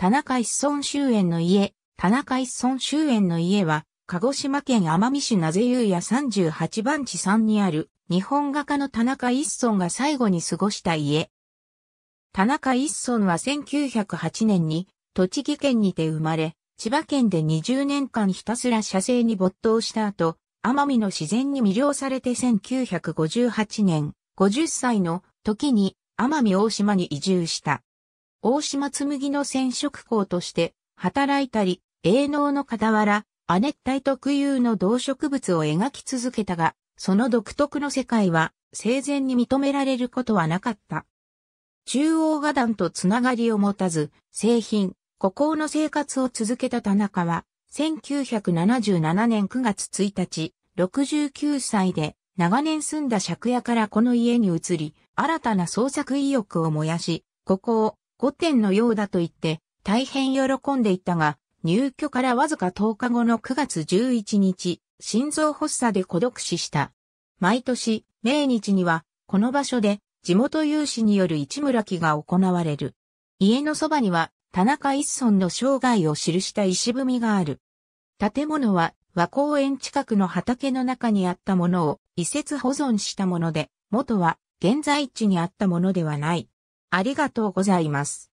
田中一村周園の家、田中一村周園の家は、鹿児島県奄美市名瀬優也38番地3にある、日本画家の田中一村が最後に過ごした家。田中一村は1908年に、栃木県にて生まれ、千葉県で20年間ひたすら写生に没頭した後、奄美の自然に魅了されて1958年、50歳の時に奄美大島に移住した。大島紬の染色工として働いたり、営農の傍ら、亜熱帯特有の動植物を描き続けたが、その独特の世界は生前に認められることはなかった。中央画壇とつながりを持たず、製品、孤高の生活を続けた田中は、1977年9月1日、69歳で長年住んだ借家からこの家に移り、新たな創作意欲を燃やし、ここを5点のようだと言って、大変喜んでいたが、入居からわずか10日後の9月11日、心臓発作で孤独死した。毎年、命日には、この場所で、地元有志による市村記が行われる。家のそばには、田中一村の生涯を記した石踏みがある。建物は、和公園近くの畑の中にあったものを移設保存したもので、元は現在地にあったものではない。ありがとうございます。